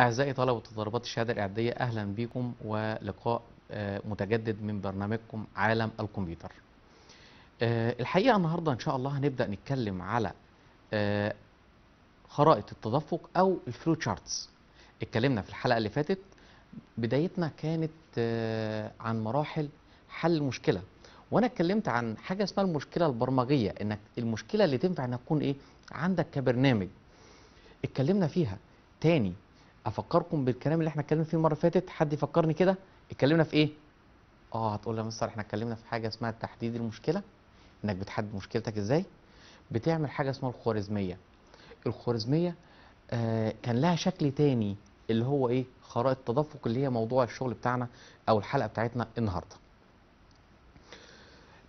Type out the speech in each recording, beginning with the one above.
أعزائي طلبة ضربات الشهادة الإعدادية أهلا بكم ولقاء آه، متجدد من برنامجكم عالم الكمبيوتر آه، الحقيقة النهاردة إن شاء الله هنبدأ نتكلم على آه، خرائط التدفق أو الفلو تشارتس اتكلمنا في الحلقة اللي فاتت بدايتنا كانت عن مراحل حل المشكلة وانا اتكلمت عن حاجه اسمها المشكله البرمجيه انك المشكله اللي تنفع انها تكون ايه عندك كبرنامج اتكلمنا فيها تاني افكركم بالكلام اللي احنا اتكلمنا فيه المره اللي فاتت حد يفكرني كده اتكلمنا في ايه اه هتقول يا مستر احنا اتكلمنا في حاجه اسمها تحديد المشكله انك بتحدد مشكلتك ازاي بتعمل حاجه اسمها الخوارزميه الخوارزميه آه كان لها شكل تاني اللي هو ايه خرائط تدفق اللي هي موضوع الشغل بتاعنا او الحلقه بتاعتنا النهارده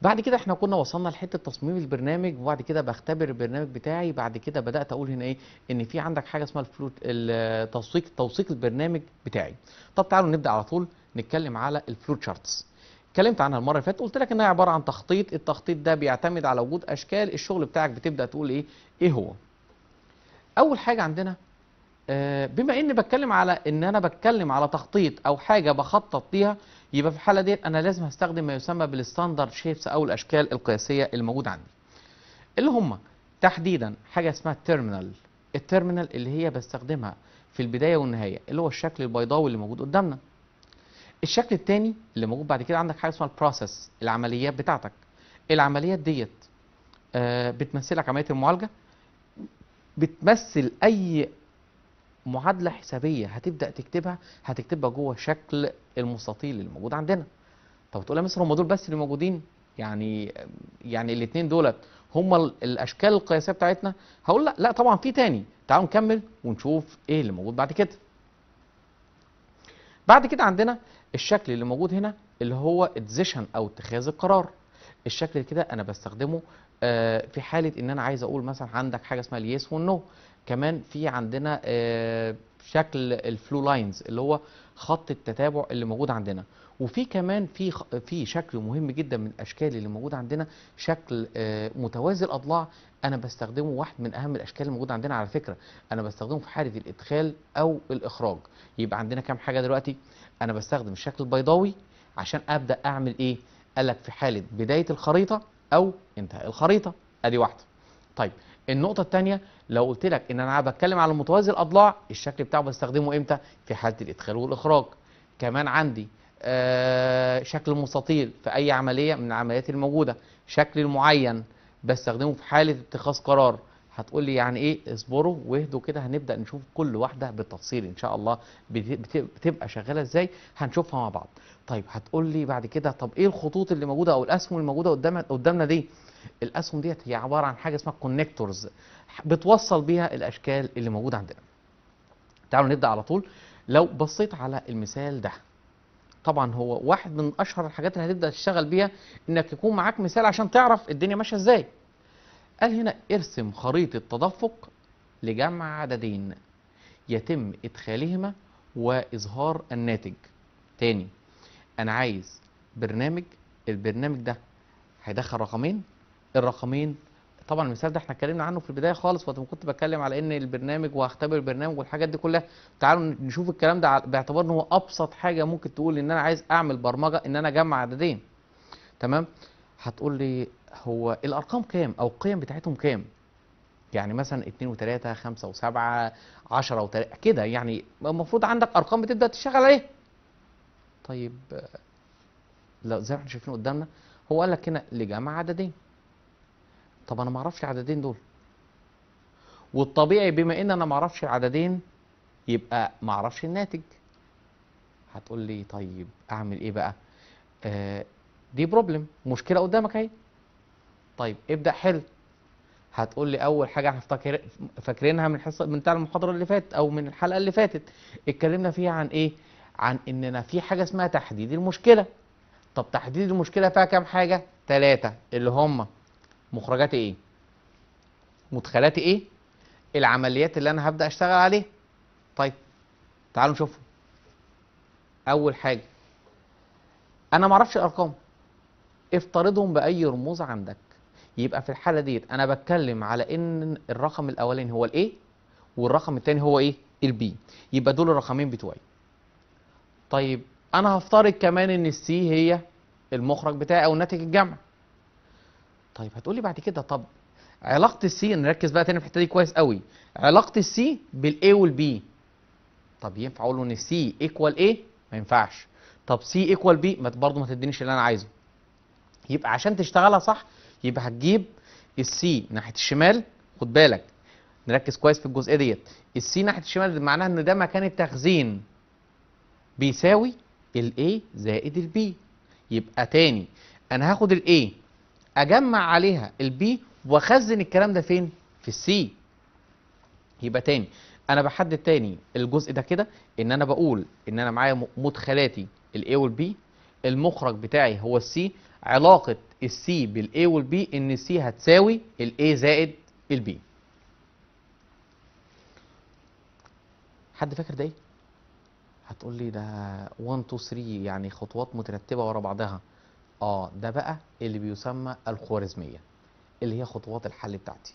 بعد كده احنا كنا وصلنا لحته تصميم البرنامج وبعد كده بختبر البرنامج بتاعي بعد كده بدات اقول هنا ايه ان في عندك حاجه اسمها الفلوت التوثيق توثيق البرنامج بتاعي طب تعالوا نبدا على طول نتكلم على الفلو تشارتس اتكلمت عنها المره اللي فاتت قلت لك انها عباره عن تخطيط التخطيط ده بيعتمد على وجود اشكال الشغل بتاعك بتبدا تقول ايه ايه هو اول حاجه عندنا آه، بما اني بتكلم على ان انا بتكلم على تخطيط او حاجه بخطط ليها يبقى في الحاله ديت انا لازم هستخدم ما يسمى بالستاندرد شيبس او الاشكال القياسيه الموجود عندي اللي هم تحديدا حاجه اسمها التيرمينال التيرمينال اللي هي بستخدمها في البدايه والنهايه اللي هو الشكل البيضاوي اللي موجود قدامنا الشكل الثاني اللي موجود بعد كده عندك حاجه اسمها البروسيس العمليات بتاعتك العمليات ديت آه، بتمثلك عمليه المعالجه بتمثل اي معادلة حسابية هتبدأ تكتبها هتكتبها جوه شكل المستطيل اللي موجود عندنا طب تقول يا مصر هم دول بس اللي موجودين يعني يعني الاثنين دولت هم الاشكال القياسيه بتاعتنا هقول لا لا طبعا في تاني تعالوا نكمل ونشوف ايه اللي موجود بعد كده بعد كده عندنا الشكل اللي موجود هنا اللي هو اتزيشن او اتخاذ القرار الشكل كده انا بستخدمه آه، في حاله ان انا عايز اقول مثلا عندك حاجه اسمها اليس والنو كمان في عندنا آه، شكل الفلو لاينز اللي هو خط التتابع اللي موجود عندنا وفي كمان في في شكل مهم جدا من الاشكال اللي موجود عندنا شكل آه، متوازي الاضلاع انا بستخدمه واحد من اهم الاشكال الموجودة عندنا على فكره انا بستخدمه في حاله الادخال او الاخراج يبقى عندنا كام حاجه دلوقتي انا بستخدم الشكل البيضاوي عشان ابدا اعمل ايه قالك في حاله بدايه الخريطه او انتهاء الخريطه ادي واحده طيب النقطة الثانية لو قلت لك ان انا بتكلم على متوازي الاضلاع الشكل بتاعه بستخدمه امتى؟ في حالة الادخال والاخراج. كمان عندي آه شكل مستطيل في اي عملية من العمليات الموجودة، شكل معين بستخدمه في حالة اتخاذ قرار، هتقول لي يعني ايه اصبروا واهدوا كده هنبدا نشوف كل واحده بالتفصيل ان شاء الله بتبقى شغاله ازاي هنشوفها مع بعض طيب هتقول لي بعد كده طب ايه الخطوط اللي موجوده او الاسهم اللي موجوده قدامنا قدامنا دي الاسهم ديت هي عباره عن حاجه اسمها كونكتورز بتوصل بيها الاشكال اللي موجوده عندنا تعالوا نبدا على طول لو بصيت على المثال ده طبعا هو واحد من اشهر الحاجات اللي هتبدا تشتغل بيها انك يكون معاك مثال عشان تعرف الدنيا ماشيه ازاي قال هنا ارسم خريطة تدفق لجمع عددين يتم إدخالهما وإظهار الناتج تاني أنا عايز برنامج البرنامج ده هيدخل رقمين الرقمين طبعا المثال ده احنا اتكلمنا عنه في البدايه خالص وقت ما كنت بتكلم على ان البرنامج وهختبر البرنامج والحاجات دي كلها تعالوا نشوف الكلام ده باعتبار ان هو ابسط حاجه ممكن تقول ان انا عايز اعمل برمجه ان انا اجمع عددين تمام هتقول لي هو الارقام كام او القيم بتاعتهم كام يعني مثلا 2 و3 5 و7 10 و3 كده يعني المفروض عندك ارقام بتبدا تشتغل عليها طيب لو زي ما احنا شايفين قدامنا هو قال لك هنا لجمع عددين طب انا ما اعرفش العددين دول والطبيعي بما ان انا ما اعرفش العددين يبقى ما اعرفش الناتج هتقول لي طيب اعمل ايه بقى آه دي بروبلم مشكله قدامك اهي طيب ابدا حل هتقول لي اول حاجه احنا فاكرينها من حصه من بتاع المحاضره اللي فاتت او من الحلقه اللي فاتت اتكلمنا فيها عن ايه عن اننا في حاجه اسمها تحديد المشكله طب تحديد المشكله فيها كام حاجه ثلاثه اللي هم مخرجات ايه مدخلات ايه العمليات اللي انا هبدا اشتغل عليها طيب تعالوا نشوفهم اول حاجه انا معرفش الارقام افترضهم باي رموز عندك يبقى في الحاله ديت انا بتكلم على ان الرقم الاولاني هو الايه والرقم الثاني هو ايه البي يبقى دول الرقمين بتوعي طيب انا هفترض كمان ان السي هي المخرج بتاعي او ناتج الجمع طيب هتقولي بعد كده طب علاقه السي نركز بقى تاني في الحته دي كويس قوي علاقه السي بالاي والبي طب ينفع اقول ان السي ايكوال ايه ما ينفعش طب سي ايكوال بي ما برضه ما تدينيش اللي انا عايزه يبقى عشان تشتغلها صح يبقى هتجيب السي ناحيه الشمال خد بالك نركز كويس في الجزئيه ديت السي ناحيه الشمال معناها ان ده مكان التخزين بيساوي الاي زائد البي يبقى تاني انا هاخد الاي اجمع عليها البي واخزن الكلام ده فين في السي يبقى تاني انا بحدد تاني الجزء ده كده ان انا بقول ان انا معايا مدخلاتي الاي والبي المخرج بتاعي هو السي علاقه السي بالاي والبي ان السي هتساوي الاي زائد البي حد فاكر ده ايه هتقول لي ده 1 2 3 يعني خطوات مترتبه ورا بعضها اه ده بقى اللي بيسمى الخوارزميه اللي هي خطوات الحل بتاعتي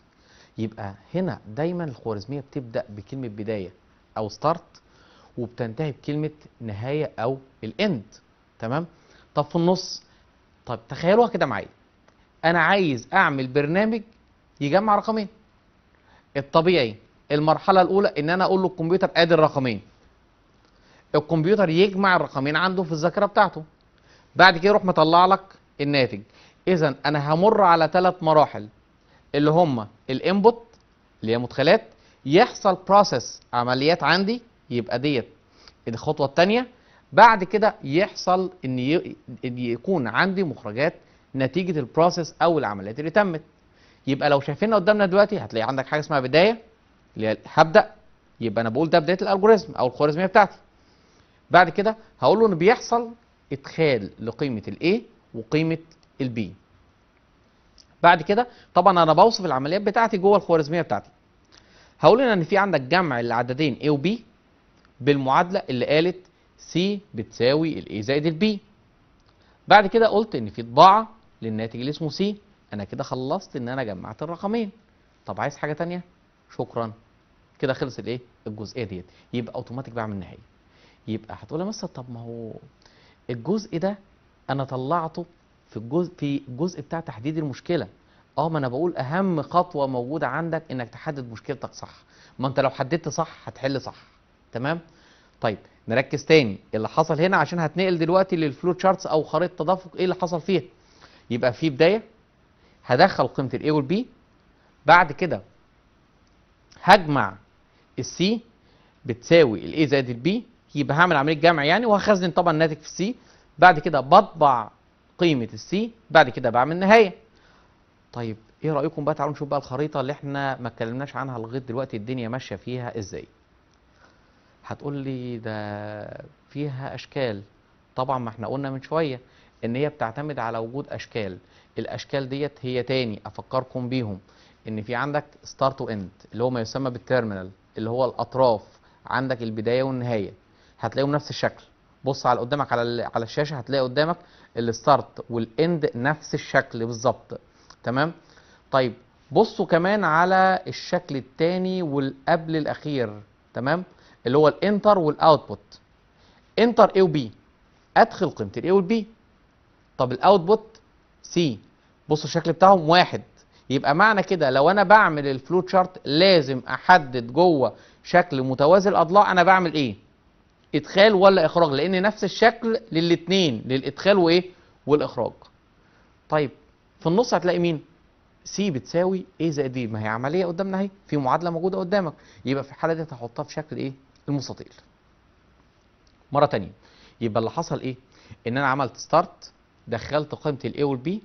يبقى هنا دايما الخوارزميه بتبدا بكلمه بدايه او ستارت وبتنتهي بكلمه نهايه او الاند تمام طب في النص طب تخيلوها كده معايا انا عايز اعمل برنامج يجمع رقمين الطبيعي المرحله الاولى ان انا اقول للكمبيوتر ادي الرقمين الكمبيوتر يجمع الرقمين عنده في الذاكره بتاعته بعد كده يروح مطلع لك الناتج اذا انا همر على ثلاث مراحل اللي هم الانبوت اللي هي مدخلات يحصل بروسيس عمليات عندي يبقى ديت الخطوه الثانيه بعد كده يحصل ان, يكون عندي مخرجات نتيجه البروسيس او العمليات اللي تمت يبقى لو شايفينها قدامنا دلوقتي هتلاقي عندك حاجه اسمها بدايه اللي هبدا يبقى انا بقول ده بدايه الالجوريزم او الخوارزميه بتاعتي بعد كده هقول له ان بيحصل ادخال لقيمه الاي وقيمه البي بعد كده طبعا انا بوصف العمليات بتاعتي جوه الخوارزميه بتاعتي هقول ان في عندك جمع العددين A وبي بالمعادله اللي قالت سي بتساوي الاي زائد البي بعد كده قلت ان في طباعه للناتج اللي اسمه سي انا كده خلصت ان انا جمعت الرقمين طب عايز حاجه تانية شكرا كده خلص الايه الجزئيه ديت يبقى اوتوماتيك بعمل نهاية يبقى هتقول يا مستر طب ما هو الجزء ده انا طلعته في الجزء في الجزء بتاع تحديد المشكله اه ما انا بقول اهم خطوه موجوده عندك انك تحدد مشكلتك صح ما انت لو حددت صح هتحل صح تمام طيب نركز تاني إيه اللي حصل هنا عشان هتنقل دلوقتي للفلو تشارتس او خريطه تدفق ايه اللي حصل فيها يبقى في بدايه هدخل قيمه الاي والبي بعد كده هجمع السي بتساوي الاي زائد البي يبقى هعمل عمليه جمع يعني وهخزن طبعا الناتج في السي بعد كده بطبع قيمه السي بعد كده بعمل نهايه طيب ايه رايكم بقى تعالوا نشوف بقى الخريطه اللي احنا ما اتكلمناش عنها لغايه دلوقتي الدنيا ماشيه فيها ازاي هتقول لي ده فيها اشكال طبعا ما احنا قلنا من شويه ان هي بتعتمد على وجود اشكال الاشكال ديت هي تاني افكركم بيهم ان في عندك ستارت واند اللي هو ما يسمى بالتيرمينال اللي هو الاطراف عندك البدايه والنهايه هتلاقيهم نفس الشكل بص على قدامك على على الشاشه هتلاقي قدامك الستارت والاند نفس الشكل بالظبط تمام طيب بصوا كمان على الشكل الثاني والقبل الاخير تمام اللي هو الانتر والاوتبوت انتر اي وبي ادخل قيمه الاي والبي طب الاوتبوت سي بصوا الشكل بتاعهم واحد يبقى معنى كده لو انا بعمل الفلو تشارت لازم احدد جوه شكل متوازي الاضلاع انا بعمل ايه ادخال ولا اخراج لان نفس الشكل للاثنين للادخال وايه والاخراج طيب في النص هتلاقي مين سي بتساوي ايه زائد دي ما هي عمليه قدامنا اهي في معادله موجوده قدامك يبقى في الحاله دي هتحطها في شكل ايه المستطيل مره تانية يبقى اللي حصل ايه ان انا عملت ستارت دخلت قيمه الاي والبي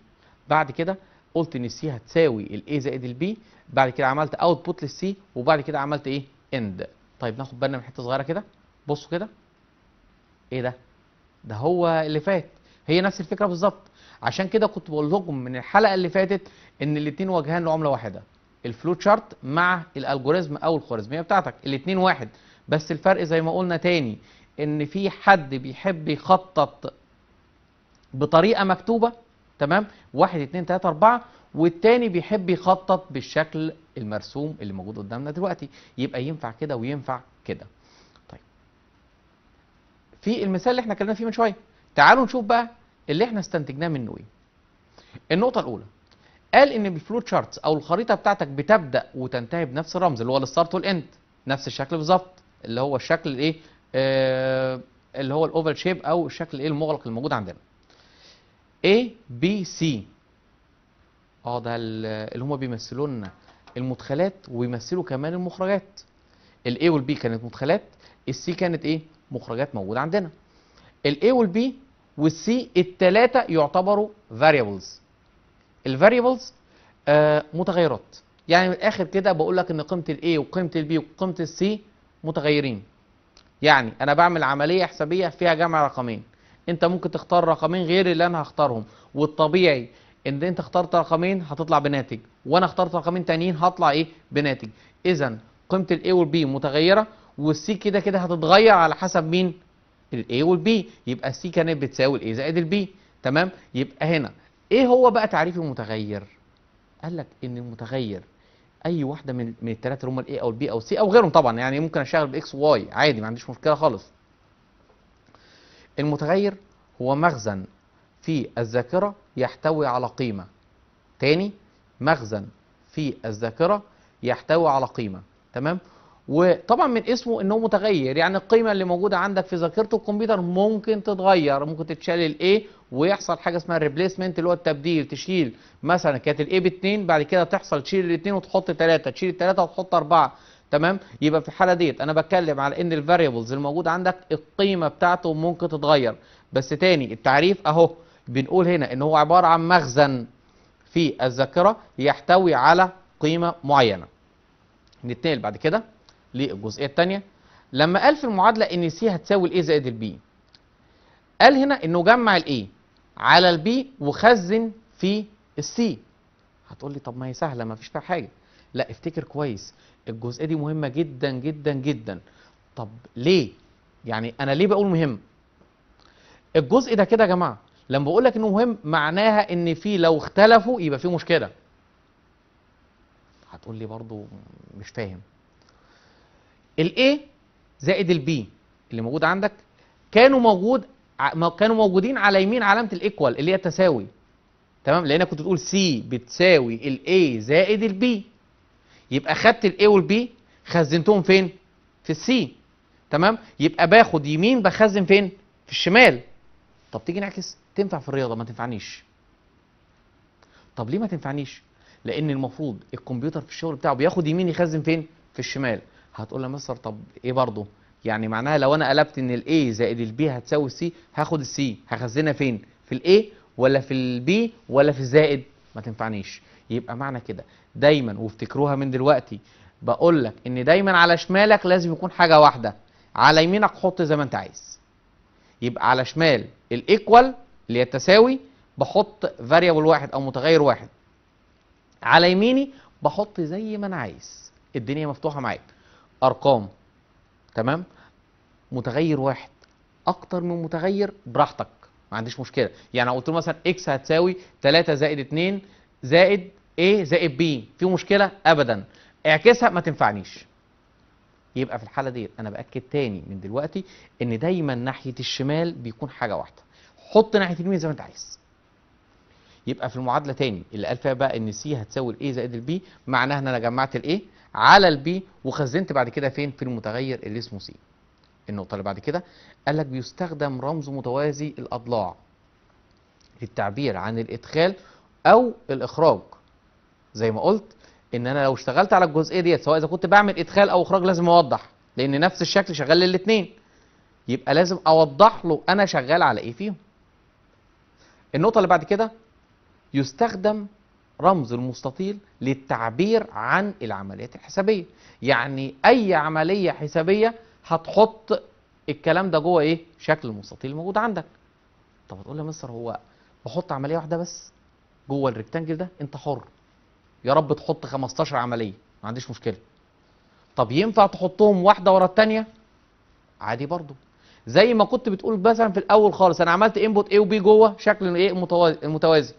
بعد كده قلت ان السي هتساوي الاي زائد البي بعد كده عملت اوتبوت للسي وبعد كده عملت ايه اند طيب ناخد بالنا من حته صغيره كده بصوا كده ايه ده ده هو اللي فات هي نفس الفكره بالظبط عشان كده كنت بقول لكم من الحلقه اللي فاتت ان الاثنين وجهان لعمله واحده الفلو تشارت مع الالجوريزم او الخوارزميه بتاعتك الاثنين واحد بس الفرق زي ما قلنا تاني ان في حد بيحب يخطط بطريقه مكتوبه تمام واحد اتنين تلاته اربعه والتاني بيحب يخطط بالشكل المرسوم اللي موجود قدامنا دلوقتي يبقى ينفع كده وينفع كده طيب في المثال اللي احنا اتكلمنا فيه من شويه تعالوا نشوف بقى اللي احنا استنتجناه منه ايه النقطه الاولى قال ان الفلوت شارتس او الخريطه بتاعتك بتبدا وتنتهي بنفس الرمز اللي هو الستارت والاند نفس الشكل بالظبط اللي هو الشكل الايه آه اللي هو الاوفال شيب او الشكل الايه المغلق الموجود عندنا A B C اه ده اللي هم بيمثلوا لنا المدخلات وبيمثلوا كمان المخرجات الاي والبي كانت مدخلات السي كانت ايه مخرجات موجوده عندنا الاي والبي والسي الثلاثه يعتبروا فاريبلز الفاريبلز آه متغيرات يعني من الاخر كده بقول لك ان قيمه الاي وقيمه البي وقيمه السي متغيرين يعني انا بعمل عمليه حسابيه فيها جمع رقمين انت ممكن تختار رقمين غير اللي انا هختارهم والطبيعي ان انت اخترت رقمين هتطلع بناتج وانا اخترت رقمين تانيين هطلع ايه بناتج اذا قيمه الاي والبي متغيره والسي كده كده هتتغير على حسب مين الاي والبي يبقى السي كانت بتساوي الاي زائد البي تمام يبقى هنا ايه هو بقى تعريف المتغير قال لك ان المتغير اي واحده من من الثلاثه اللي هم الاي او البي او سي او غيرهم طبعا يعني ممكن اشغل باكس واي عادي ما عنديش مشكله خالص المتغير هو مخزن في الذاكره يحتوي على قيمه تاني مخزن في الذاكره يحتوي على قيمه تمام وطبعا من اسمه انه متغير يعني القيمه اللي موجوده عندك في ذاكره الكمبيوتر ممكن تتغير ممكن تتشال الاي ويحصل حاجه اسمها الريبليسمنت اللي هو التبديل تشيل مثلا كانت الاي ب 2 بعد كده تحصل تشيل الاثنين وتحط ثلاثة تشيل الثلاثه وتحط أربعة تمام يبقى في الحاله ديت انا بتكلم على ان الفاريبلز الموجوده عندك القيمه بتاعته ممكن تتغير بس تاني التعريف اهو بنقول هنا ان هو عباره عن مخزن في الذاكره يحتوي على قيمه معينه نتنقل بعد كده للجزئيه الثانيه لما قال في المعادله ان سي هتساوي الاي زائد البي قال هنا انه جمع الاي على البي وخزن في السي هتقول لي طب ما هي سهله ما فيش فيها حاجه لا افتكر كويس الجزئيه دي مهمه جدا جدا جدا طب ليه يعني انا ليه بقول مهم الجزء ده كده يا جماعه لما بقول لك انه مهم معناها ان في لو اختلفوا يبقى في مشكله هتقول لي برضو مش فاهم الاي زائد البي اللي موجود عندك كانوا موجود كانوا موجودين على يمين علامه الايكوال اللي هي التساوي تمام لانك كنت بتقول سي بتساوي الاي زائد البي يبقى خدت الاي والبي خزنتهم فين في السي تمام يبقى باخد يمين بخزن فين في الشمال طب تيجي نعكس تنفع في الرياضه ما تنفعنيش طب ليه ما تنفعنيش لان المفروض الكمبيوتر في الشغل بتاعه بياخد يمين يخزن فين في الشمال هتقول مستر طب ايه برضه يعني معناها لو انا قلبت ان الاي زائد البي هتساوي السي هاخد السي هخزنها فين في الاي ولا في البي ولا في الزائد ما تنفعنيش يبقى معنى كده دايما وافتكروها من دلوقتي بقول لك ان دايما على شمالك لازم يكون حاجه واحده على يمينك حط زي ما انت عايز يبقى على شمال الايكوال اللي هي التساوي بحط فاريبل واحد او متغير واحد على يميني بحط زي ما انا عايز الدنيا مفتوحه معاك ارقام تمام متغير واحد اكتر من متغير براحتك ما عنديش مشكله يعني لو قلت له مثلا اكس هتساوي 3 زائد 2 زائد a زائد b في مشكله ابدا اعكسها ما تنفعنيش يبقى في الحاله دي انا باكد تاني من دلوقتي ان دايما ناحيه الشمال بيكون حاجه واحده حط ناحيه اليمين زي ما انت عايز يبقى في المعادله تاني اللي قال فيها بقى ان سي هتساوي الاي زائد البي معناها ان انا جمعت الايه على البي وخزنت بعد كده فين في المتغير اللي اسمه سي النقطه اللي بعد كده قال لك بيستخدم رمز متوازي الاضلاع للتعبير عن الادخال او الاخراج زي ما قلت ان انا لو اشتغلت على الجزئيه ديت سواء اذا كنت بعمل ادخال او اخراج لازم اوضح لان نفس الشكل شغال للاثنين يبقى لازم اوضح له انا شغال على ايه فيهم النقطه اللي بعد كده يستخدم رمز المستطيل للتعبير عن العمليات الحسابية يعني أي عملية حسابية هتحط الكلام ده جوه إيه؟ شكل المستطيل الموجود عندك طب هتقول لي مصر هو بحط عملية واحدة بس جوه الريكتانجل ده أنت حر يا رب تحط 15 عملية ما عنديش مشكلة طب ينفع تحطهم واحدة ورا التانية؟ عادي برضه زي ما كنت بتقول مثلا في الاول خالص انا عملت انبوت ايه وبي جوه شكل ايه متوازي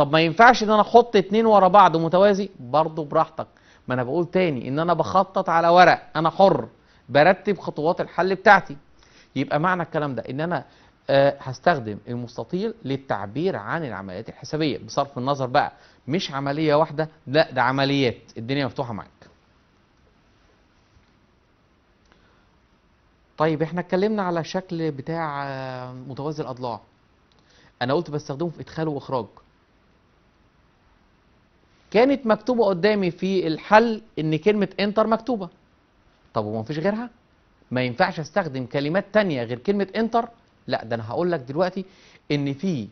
طب ما ينفعش ان انا احط اتنين ورا بعض متوازي برضه براحتك ما انا بقول تاني ان انا بخطط على ورق انا حر برتب خطوات الحل بتاعتي يبقى معنى الكلام ده ان انا آه، هستخدم المستطيل للتعبير عن العمليات الحسابيه بصرف النظر بقى مش عمليه واحده لا ده عمليات الدنيا مفتوحه معاك طيب احنا اتكلمنا على شكل بتاع آه، متوازي الاضلاع انا قلت بستخدمه في ادخال واخراج كانت مكتوبه قدامي في الحل ان كلمه انتر مكتوبه طب وما فيش غيرها ما ينفعش استخدم كلمات تانية غير كلمه انتر لا ده انا هقول لك دلوقتي ان في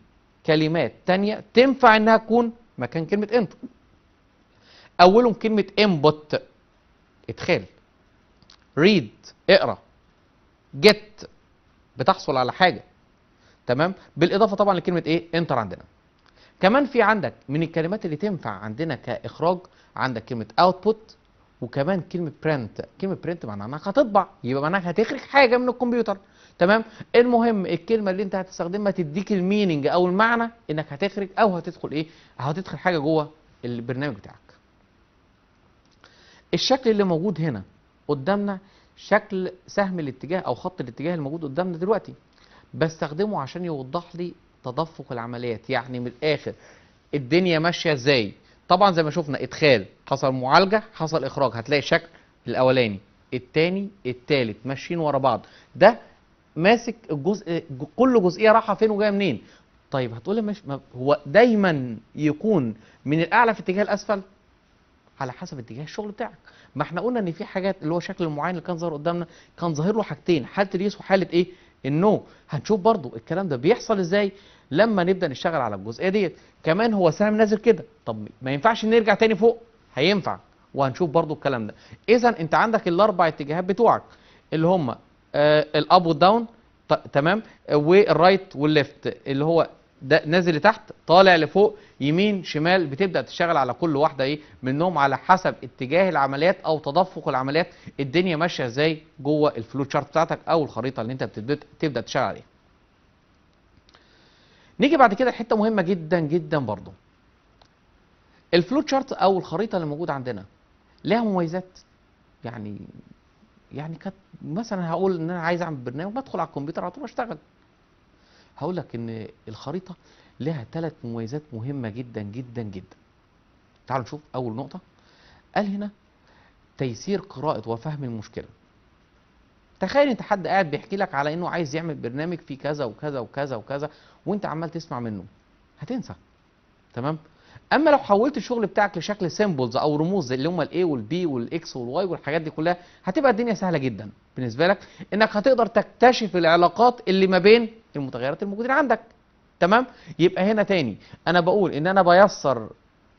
كلمات تانية تنفع انها تكون مكان كلمه انتر اولهم كلمه انبوت ادخال ريد اقرا جت بتحصل على حاجه تمام بالاضافه طبعا لكلمه ايه انتر عندنا كمان في عندك من الكلمات اللي تنفع عندنا كاخراج عندك كلمه اوتبوت وكمان كلمه برنت كلمه برنت معناها انك هتطبع يبقى معناها هتخرج حاجه من الكمبيوتر تمام المهم الكلمه اللي انت هتستخدمها تديك الميننج او المعنى انك هتخرج او هتدخل ايه هتدخل حاجه جوه البرنامج بتاعك الشكل اللي موجود هنا قدامنا شكل سهم الاتجاه او خط الاتجاه الموجود قدامنا دلوقتي بستخدمه عشان يوضح لي تدفق العمليات يعني من الاخر الدنيا ماشيه ازاي طبعا زي ما شفنا ادخال حصل معالجه حصل اخراج هتلاقي الشكل الاولاني الثاني الثالث ماشيين ورا بعض ده ماسك الجزء كل جزئيه رايحه فين وجايه منين طيب هتقول مش هو دايما يكون من الاعلى في اتجاه الاسفل على حسب اتجاه الشغل بتاعك ما احنا قلنا ان في حاجات اللي هو شكل معين اللي كان ظاهر قدامنا كان ظاهر له حاجتين حاله اليس وحاله ايه النو هنشوف برضو الكلام ده بيحصل ازاي لما نبدا نشتغل على الجزئيه ديت كمان هو سهم نازل كده طب ما ينفعش نرجع تاني فوق هينفع وهنشوف برضو الكلام ده اذا انت عندك الاربع اتجاهات بتوعك اللي هم آه الاب والداون تمام والرايت والليفت اللي هو ده نازل لتحت طالع لفوق يمين شمال بتبدا تشتغل على كل واحده ايه منهم على حسب اتجاه العمليات او تدفق العمليات الدنيا ماشيه ازاي جوه الفلو تشارت بتاعتك او الخريطه اللي انت بتبدا تشتغل عليها نيجي بعد كده لحته مهمه جدا جدا برضو الفلو تشارت او الخريطه اللي موجوده عندنا لها مميزات يعني يعني كانت مثلا هقول ان انا عايز اعمل برنامج بدخل على الكمبيوتر على طول اشتغل هقول لك ان الخريطه لها ثلاث مميزات مهمه جدا جدا جدا تعالوا نشوف اول نقطه قال هنا تيسير قراءه وفهم المشكله تخيل انت حد قاعد بيحكي لك على انه عايز يعمل برنامج فيه كذا وكذا وكذا وكذا وانت عمال تسمع منه هتنسى تمام اما لو حولت الشغل بتاعك لشكل سيمبلز او رموز اللي هم الاي والبي والاكس والواي والحاجات دي كلها هتبقى الدنيا سهله جدا بالنسبه لك انك هتقدر تكتشف العلاقات اللي ما بين المتغيرات الموجودين عندك تمام يبقى هنا تاني انا بقول ان انا بيسر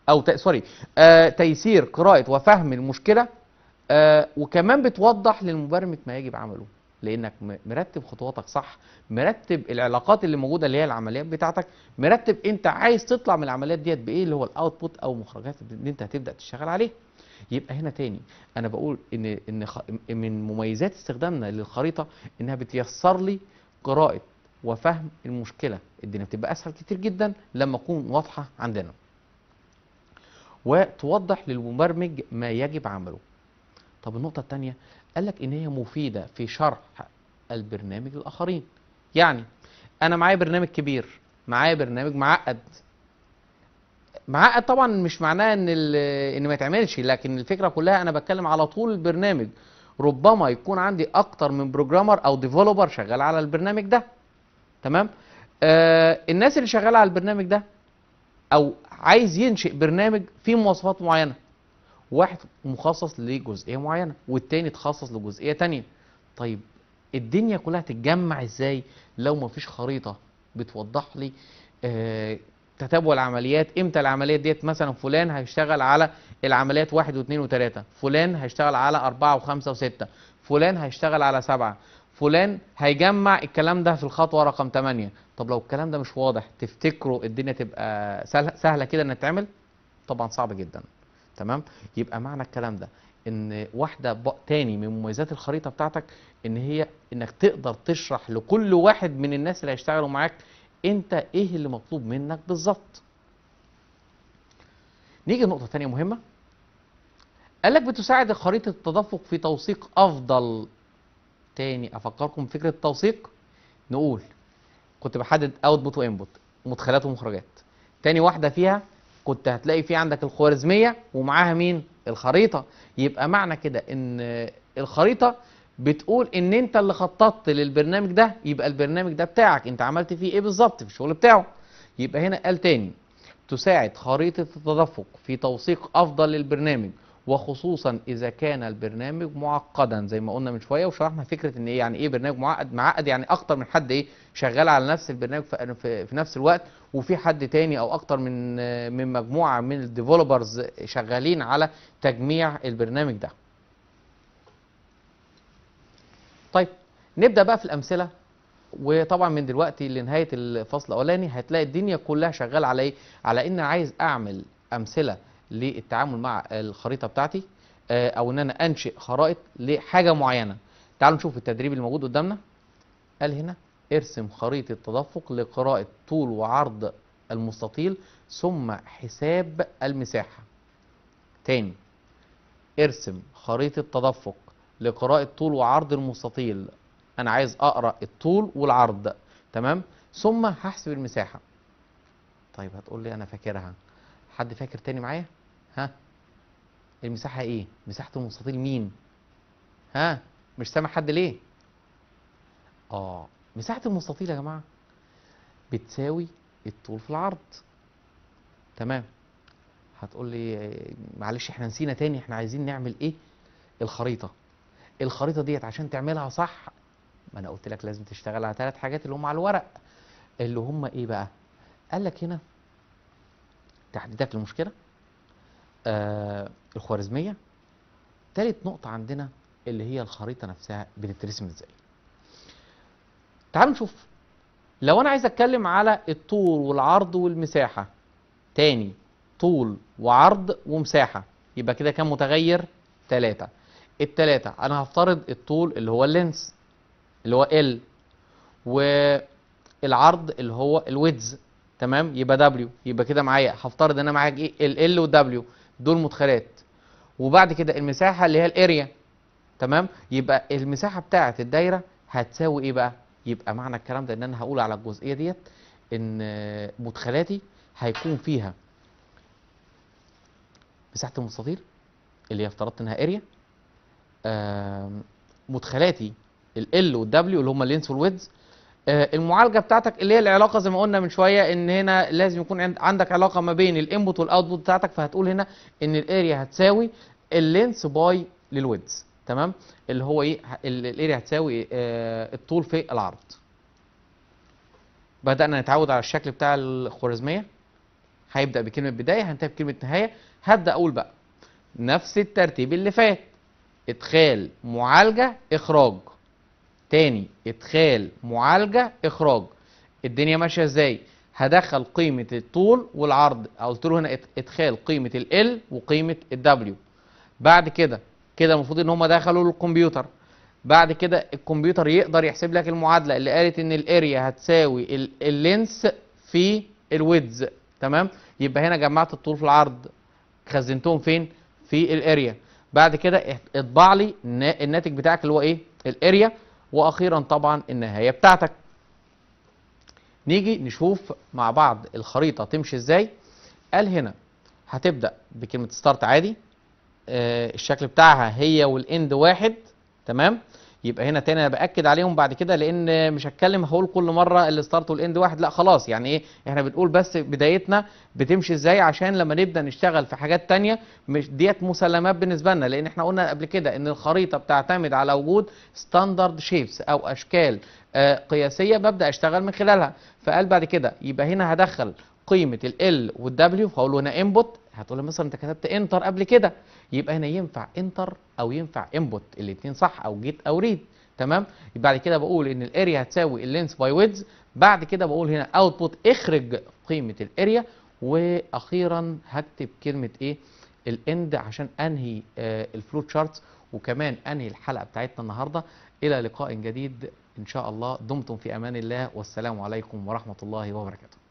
او سوري آه تيسير قراءه وفهم المشكله آه وكمان بتوضح للمبرمج ما يجب عمله لانك مرتب خطواتك صح مرتب العلاقات اللي موجوده اللي هي العمليات بتاعتك مرتب انت عايز تطلع من العمليات ديت بايه اللي هو الاوتبوت او مخرجات اللي انت هتبدا تشتغل عليه يبقى هنا تاني انا بقول ان ان من مميزات استخدامنا للخريطه انها بتيسر لي قراءه وفهم المشكله الدنيا بتبقى اسهل كتير جدا لما تكون واضحه عندنا وتوضح للمبرمج ما يجب عمله طب النقطة الثانية قال لك إن هي مفيدة في شرح البرنامج للآخرين يعني أنا معايا برنامج كبير معايا برنامج معقد معقد طبعا مش معناه ان ان ما يتعملش لكن الفكره كلها انا بتكلم على طول البرنامج ربما يكون عندي اكتر من بروجرامر او ديفلوبر شغال على البرنامج ده تمام آه الناس اللي شغاله على البرنامج ده او عايز ينشئ برنامج فيه مواصفات معينه واحد مخصص لجزئيه معينه والتاني تخصص لجزئيه تانية طيب الدنيا كلها تتجمع ازاي لو ما فيش خريطه بتوضح لي آه تتابع العمليات امتى العمليات ديت مثلا فلان هيشتغل على العمليات واحد واثنين وثلاثة فلان هيشتغل على أربعة وخمسة وستة فلان هيشتغل على سبعة فلان هيجمع الكلام ده في الخطوة رقم 8 طب لو الكلام ده مش واضح تفتكروا الدنيا تبقى سهلة كده ان تعمل طبعا صعب جدا تمام يبقى معنى الكلام ده ان واحده تاني من مميزات الخريطه بتاعتك ان هي انك تقدر تشرح لكل واحد من الناس اللي هيشتغلوا معاك انت ايه اللي مطلوب منك بالظبط نيجي لنقطه تانية مهمه قال لك بتساعد خريطه التدفق في توثيق افضل تاني افكركم بفكره التوثيق نقول كنت بحدد اوتبوت وانبوت مدخلات ومخرجات تاني واحده فيها كنت هتلاقي في عندك الخوارزميه ومعاها مين الخريطه يبقى معنى كده ان الخريطه بتقول ان انت اللي خططت للبرنامج ده يبقى البرنامج ده بتاعك انت عملت فيه ايه بالظبط في الشغل بتاعه يبقى هنا قال تاني تساعد خريطه التدفق في توثيق افضل للبرنامج وخصوصا اذا كان البرنامج معقدا زي ما قلنا من شويه وشرحنا فكره ان ايه يعني ايه برنامج معقد معقد يعني اكتر من حد ايه شغال على نفس البرنامج في, في نفس الوقت وفي حد تاني او اكتر من من مجموعه من الديفلوبرز شغالين على تجميع البرنامج ده طيب نبدا بقى في الامثله وطبعا من دلوقتي لنهايه الفصل الاولاني هتلاقي الدنيا كلها شغال على ايه على ان عايز اعمل امثله للتعامل مع الخريطه بتاعتي آه، او ان انا انشئ خرائط لحاجه معينه تعالوا نشوف التدريب اللي موجود قدامنا قال هنا ارسم خريطة تدفق لقراءة طول وعرض المستطيل ثم حساب المساحة تاني ارسم خريطة تدفق لقراءة طول وعرض المستطيل انا عايز اقرا الطول والعرض تمام ثم هحسب المساحة طيب هتقول لي انا فاكرها حد فاكر تاني معايا ها المساحة ايه مساحة المستطيل مين ها مش سامع حد ليه اه مساحة المستطيل يا جماعة بتساوي الطول في العرض تمام هتقول لي معلش احنا نسينا تاني احنا عايزين نعمل ايه الخريطة الخريطة ديت عشان تعملها صح ما انا قلت لك لازم تشتغل على ثلاث حاجات اللي هم على الورق اللي هم ايه بقى قال لك هنا تحديدات المشكلة آه الخوارزمية تالت نقطة عندنا اللي هي الخريطة نفسها بتترسم ازاي تعالوا نشوف لو انا عايز اتكلم على الطول والعرض والمساحه تاني طول وعرض ومساحه يبقى كده كام متغير ثلاثة التلاتة انا هفترض الطول اللي هو اللينس اللي هو ال والعرض اللي هو الويدز تمام يبقى دبليو يبقى كده معايا هفترض ان انا معايا ايه ال ال ودبليو دول مدخلات وبعد كده المساحه اللي هي الاريا تمام يبقى المساحه بتاعه الدايره هتساوي ايه بقى يبقى معنى الكلام ده ان انا هقول على الجزئيه ديت ان مدخلاتي هيكون فيها مساحه المستطيل اللي هي افترضت انها اريا مدخلاتي ال ال والدبليو اللي هم اللينس والويدز المعالجه بتاعتك اللي هي العلاقه زي ما قلنا من شويه ان هنا لازم يكون عندك علاقه ما بين الانبوت والاوتبوت بتاعتك فهتقول هنا ان الاريا هتساوي اللينس باي للويدز تمام اللي هو ايه الاريا هتساوي آه الطول في العرض بدأنا نتعود على الشكل بتاع الخوارزمية هيبدأ بكلمة بداية هنتهي بكلمة نهاية هبدأ أقول بقى نفس الترتيب اللي فات إدخال معالجة إخراج تاني إدخال معالجة إخراج الدنيا ماشية إزاي؟ هدخل قيمة الطول والعرض قلت له هنا إدخال قيمة ال L وقيمة ال W بعد كده كده المفروض ان هم دخلوا الكمبيوتر بعد كده الكمبيوتر يقدر يحسب لك المعادله اللي قالت ان الاريا هتساوي اللينس في الويدز تمام يبقى هنا جمعت الطول في العرض خزنتهم فين في الاريا بعد كده اطبع لي الناتج بتاعك اللي هو ايه الاريا واخيرا طبعا النهايه بتاعتك نيجي نشوف مع بعض الخريطه تمشي ازاي قال هنا هتبدا بكلمه ستارت عادي آه، الشكل بتاعها هي والاند واحد تمام يبقى هنا تاني انا باكد عليهم بعد كده لان مش هتكلم هقول كل مره الستارت والاند واحد لا خلاص يعني ايه احنا بنقول بس بدايتنا بتمشي ازاي عشان لما نبدا نشتغل في حاجات تانية مش ديت مسلمات بالنسبه لنا لان احنا قلنا قبل كده ان الخريطه بتعتمد على وجود ستاندرد شيبس او اشكال آه، قياسيه ببدا اشتغل من خلالها فقال بعد كده يبقى هنا هدخل قيمه ال L وال W هقول هنا انبوت هتقول مثلا انت كتبت انتر قبل كده يبقى هنا ينفع انتر او ينفع انبوت الاثنين صح او جيت او ريد تمام بعد كده بقول ان الاريا هتساوي اللينس باي ويدز بعد كده بقول هنا اوتبوت اخرج قيمه الاريا واخيرا هكتب كلمه ايه الاند عشان انهي آه الفلو تشارت وكمان انهي الحلقه بتاعتنا النهارده الى لقاء جديد ان شاء الله دمتم في امان الله والسلام عليكم ورحمه الله وبركاته